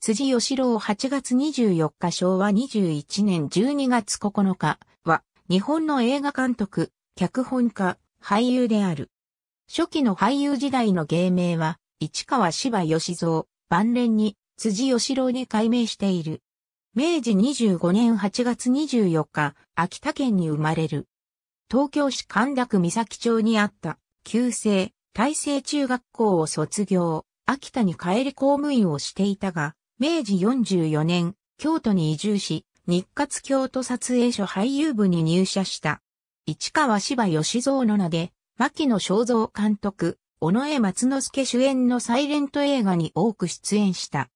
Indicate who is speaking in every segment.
Speaker 1: 辻義郎8月24日昭和21年12月9日は、日本の映画監督、脚本家、俳優である。初期の俳優時代の芸名は、市川芝義蔵、晩年に辻義郎に改名している。明治25年8月24日、秋田県に生まれる。東京市神田区三崎町にあった、旧制、大成中学校を卒業、秋田に帰り公務員をしていたが、明治44年、京都に移住し、日活京都撮影所俳優部に入社した。市川芝義蔵の名で、牧野正蔵監督、尾上松之助主演のサイレント映画に多く出演した。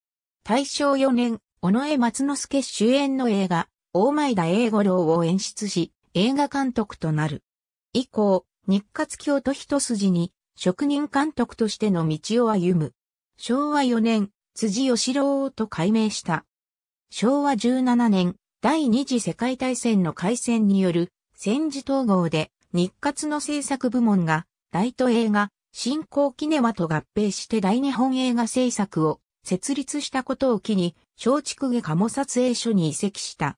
Speaker 1: 大正4年、尾上松之助主演の映画、大前田英五郎を演出し、映画監督となる。以降、日活京都一筋に、職人監督としての道を歩む。昭和4年、辻義郎と改名した。昭和17年、第二次世界大戦の開戦による戦時統合で日活の制作部門がライト映画、新興キネマと合併して大日本映画制作を設立したことを機に、松竹下鴨撮影所に移籍した。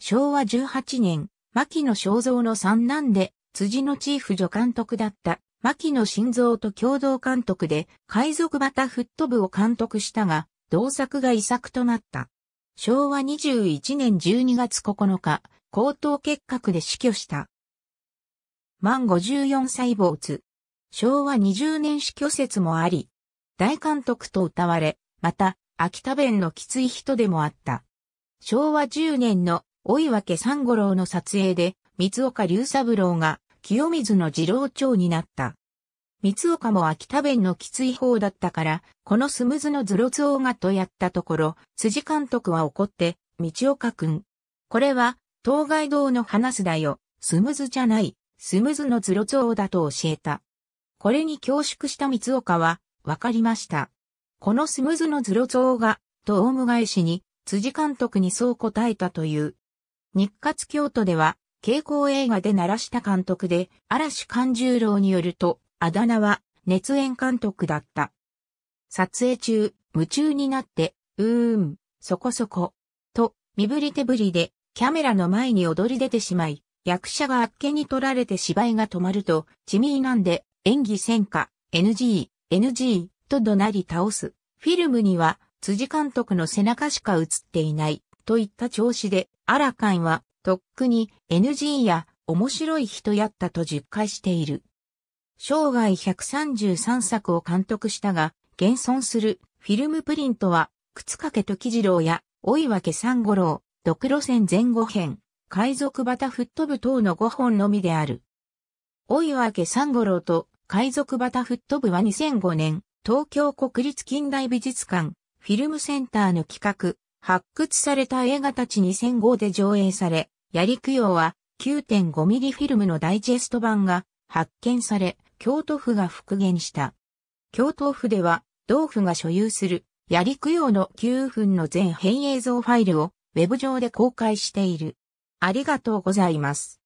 Speaker 1: 昭和18年、牧野正造の三男で、辻のチーフ助監督だった牧野晋三と共同監督で海賊旗フット部を監督したが、同作が遺作となった。昭和21年12月9日、高等結核で死去した。満54歳没。昭和20年死去説もあり、大監督と歌われ、また、秋田弁のきつい人でもあった。昭和10年の、追分三五郎の撮影で、三岡龍三郎が、清水の次郎長になった。三岡も秋田弁のきつい方だったから、このスムズのズロツオガとやったところ、辻監督は怒って、道岡くん。これは、当該堂の話すだよ、スムズじゃない、スムズのズロツオだと教えた。これに恐縮した三岡は、わかりました。このスムズのズロツオガ、とオウム返しに、辻監督にそう答えたという。日活京都では、傾向映画で鳴らした監督で、嵐勘十郎によると、あだ名は、熱演監督だった。撮影中、夢中になって、うーん、そこそこ、と、身振り手振りで、キャメラの前に踊り出てしまい、役者があっけに取られて芝居が止まると、地味なんで、演技戦果、NG、NG、と怒鳴り倒す。フィルムには、辻監督の背中しか映っていない、といった調子で、アラカンは、とっくに NG や面白い人やったと実戒している。生涯133作を監督したが、現存するフィルムプリントは、靴掛時次郎や、追い分け三五郎、独路線前後編、海賊バタ吹っ飛ぶ等の5本のみである。追い分け三五郎と海賊バタ吹っ飛ぶは2005年、東京国立近代美術館、フィルムセンターの企画、発掘された映画たち2005で上映され、やり供養は9 5ミリフィルムのダイジェスト版が発見され、京都府が復元した。京都府では、同府が所有する、やり供養の9分の全編映像ファイルを、ウェブ上で公開している。ありがとうございます。